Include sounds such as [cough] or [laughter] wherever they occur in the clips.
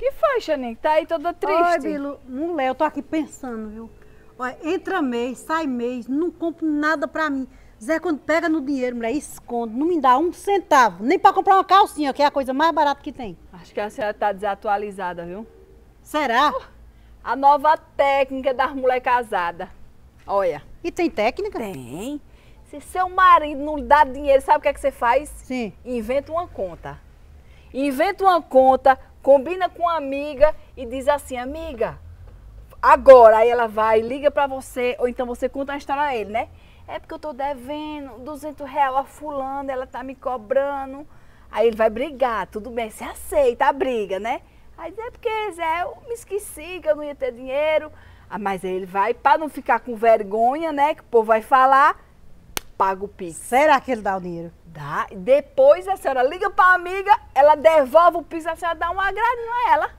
Que faz, Chanin? Tá aí toda triste. Oi, Bilo. Mulher, eu tô aqui pensando, viu? Olha, entra mês, sai mês, não compro nada pra mim. Zé, quando pega no dinheiro, mulher, esconde, não me dá um centavo. Nem pra comprar uma calcinha, que é a coisa mais barata que tem. Acho que a senhora tá desatualizada, viu? Será? Oh, a nova técnica das mulher casada. Olha. E tem técnica? Tem. Se seu marido não dá dinheiro, sabe o que, é que você faz? Sim. Inventa uma conta. Inventa uma conta combina com a amiga e diz assim, amiga, agora. Aí ela vai, liga para você, ou então você conta a história a ele, né? É porque eu tô devendo 200 reais a fulano, ela tá me cobrando. Aí ele vai brigar, tudo bem, você aceita a briga, né? Aí é porque, Zé, eu me esqueci que eu não ia ter dinheiro. Ah, mas aí ele vai, para não ficar com vergonha, né, que o povo vai falar, paga o Pix. Será que ele dá o dinheiro? Dá. Depois a senhora liga para a amiga, ela devolve o Pix, a senhora dá um agrado, não é ela?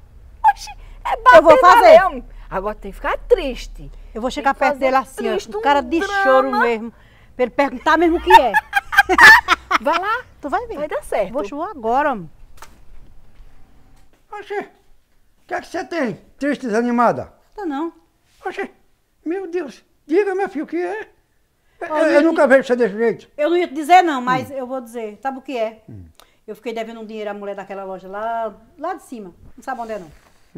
Oxi, é fazer. mesmo. Agora tem que ficar triste. Eu vou chegar perto dele assim, ó, um cara de drama. choro mesmo, para ele perguntar mesmo o que é. [laughs] vai lá. Tu vai ver. Vai dar certo. Vou chorar agora, amor. Oxê, o que é que você tem? Triste, desanimada? Não, não. meu Deus, diga, meu filho, o que é? Eu, eu, nunca vejo você desse jeito. Eu não ia te dizer, não, mas hum. eu vou dizer. Sabe o que é? Hum. Eu fiquei devendo um dinheiro à mulher daquela loja lá, lá de cima. Não sabe onde é, não.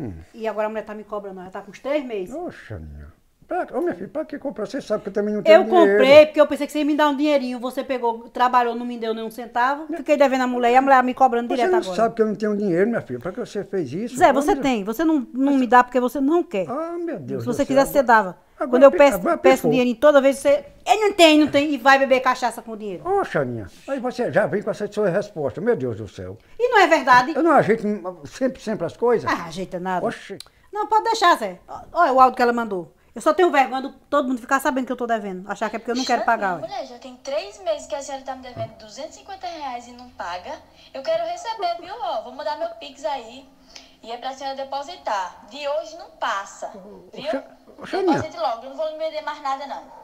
Hum. E agora a mulher tá me cobrando, ela tá com uns três meses. Poxa, minha. Pra, ô, minha filha, pra que comprar? Você sabe que eu também não tenho eu dinheiro. Eu comprei porque eu pensei que você ia me dar um dinheirinho. Você pegou, trabalhou, não me deu nenhum centavo. Fiquei devendo a mulher e a mulher tá me cobrando você direto agora. Você sabe que eu não tenho dinheiro, minha filha. Pra que você fez isso? Zé, você Deus. tem. Você não, não me dá porque você não quer. Ah, meu Deus Se você quisesse, você dava. Agora, Quando eu é peço, é peço dinheiro dinheirinho toda vez, você ele não tem, não tem, e vai beber cachaça com o dinheiro. Ô, oh, Xaninha, aí você já vem com essa sua resposta, meu Deus do céu. E não é verdade? Eu não ajeito sempre, sempre as coisas. Ah, ajeita nada. Oxi. Não, pode deixar, Zé. Olha o áudio que ela mandou. Eu só tenho vergonha de todo mundo ficar sabendo que eu tô devendo. Achar que é porque eu não quero pagar. Minha mulher, já tem três meses que a senhora tá me devendo 250 reais e não paga. Eu quero receber, viu? Ó, vou mandar meu Pix aí. E é pra senhora depositar. De hoje não passa. Viu? Xa, Deposite logo, eu não vou me vender mais nada, não.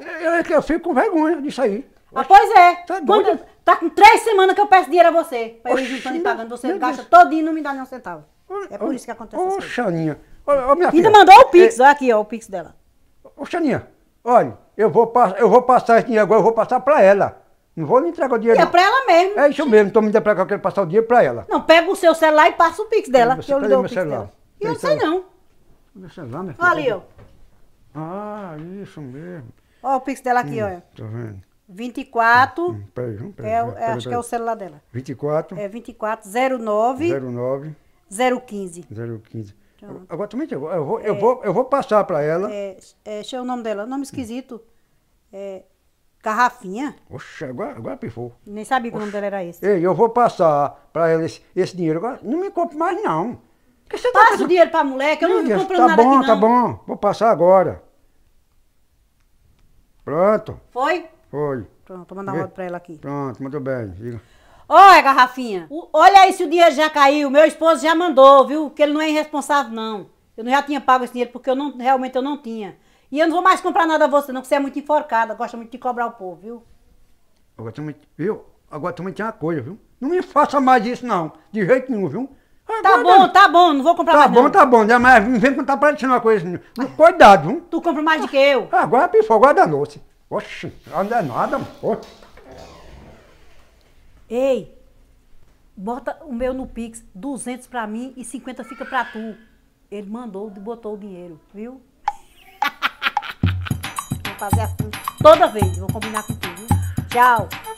Eu, eu fico com vergonha disso aí. Ah, pois é. Tá, Quando, tá com três semanas que eu peço dinheiro a você, pra eu ir juntando e pagando. Você gasta todinho e não me dá nem um centavo. É por isso que acontece isso. Ô, Xaninha. Ainda mandou o Pix, é- olha aqui, ó, o Pix dela. Ô, Xaninha, olha, eu vou, eu vou passar esse dinheiro agora, eu vou passar pra ela. Não vou lhe entregar o dinheiro. E é pra ela mesmo. É isso mesmo, tô me dando pra cá, eu quero passar o dinheiro pra ela. Não, pega o seu celular e passa o Pix dela, que eu lhe dou o Pix celular? dela. E eu não sei não. Meu celular, minha filha. Olha ali, ó. Ah, isso mesmo. Olha o Pix dela aqui, hum, olha. Tô tá vendo. 24. Hum, peraí, peraí, peraí, é, é peraí, acho que é o celular dela. 24. É 24 09 09 015. 015. Pronto. Agora também eu vou, é, eu vou, eu vou passar para ela. É, é, deixa eu o nome dela, nome esquisito. É, Garrafinha. Oxe, agora, agora pifou. Nem sabia que o nome dela era esse. Ei, eu vou passar para ela esse, esse dinheiro. Agora, não me compre mais, não. Tá Passa tá... o dinheiro pra mulher, que eu não, não compro tá nada bom, aqui, não. Tá bom, tá bom. Vou passar agora. Pronto. Foi? Foi. Pronto, vou mandar um pra ela aqui. Pronto, muito bem. Diga. Olha, Garrafinha, o, olha aí se o dinheiro já caiu. Meu esposo já mandou, viu? Que ele não é irresponsável, não. Eu não já tinha pago esse dinheiro porque eu não, realmente eu não tinha. E eu não vou mais comprar nada a você, não, porque você é muito enforcada, gosta muito de cobrar o povo, viu? Agora também, viu? Agora tu tem uma coisa, viu? Não me faça mais isso, não. De jeito nenhum, viu? É, tá bom, tá bom, não vou comprar tá mais. Tá bom, não. tá bom, mas não vem contar pra ti uma coisa. Cuidado, viu? Tu compra mais do que eu. Ah, agora é pifou, agora é danou Oxi, não é nada, mano. Ei, bota o meu no Pix, 200 pra mim e 50 fica pra tu. Ele mandou, botou o dinheiro, viu? [laughs] Vou fazer assim toda vez, vou combinar com tu viu Tchau.